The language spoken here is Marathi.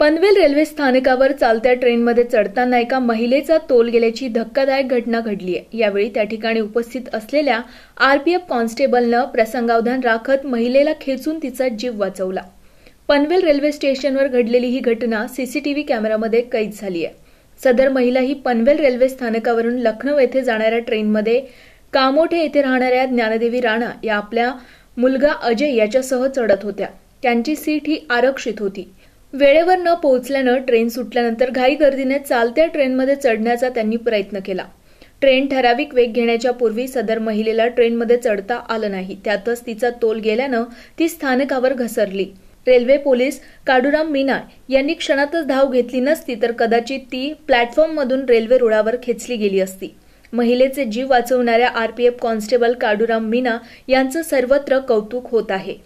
पनवेल रेल्वे स्थानकावर चालत्या ट्रेनमध्ये चढताना एका महिलेचा तोल गेल्याची धक्कादायक घटना घडली आहे यावेळी त्या ठिकाणी उपस्थित असलेल्या आरपीएफ कॉन्स्टेबलनं प्रसंगावधान राखत महिलेला खेचून तिचा जीव वाचवला पनवेल रेल्वे स्टेशनवर घडलेली ही घटना सीसीटीव्ही कॅमेरामध्ये कैद झाली आहे सदर महिला ही पनवेल रेल्वे स्थानकावरून लखनौ येथे जाणाऱ्या ट्रेनमध्ये कामोठे येथे राहणाऱ्या ज्ञानदेवी राणा या आपल्या मुलगा अजय याच्यासह चढत होत्या त्यांची सीट ही आरक्षित होती वेळेवर न पोहोचल्यानं ट्रेन सुटल्यानंतर घाई गर्दीने चालत्या ट्रेनमध्ये चढण्याचा त्यांनी प्रयत्न केला ट्रेन ठराविक वेग घेण्याच्या पूर्वी सदर महिलेला ट्रेनमध्ये चढता आलं नाही त्यातच तिचा तोल गेल्यानं ती स्थानकावर घसरली रेल्वे पोलीस काडूराम मीना यांनी क्षणातच धाव घेतली नसती तर कदाचित ती प्लॅटफॉर्ममधून रेल्वे रुळावर खेचली गेली असती महिलेचे जीव वाचवणाऱ्या आरपीएफ कॉन्स्टेबल काडूराम मीना यांचं सर्वत्र कौतुक होत आहे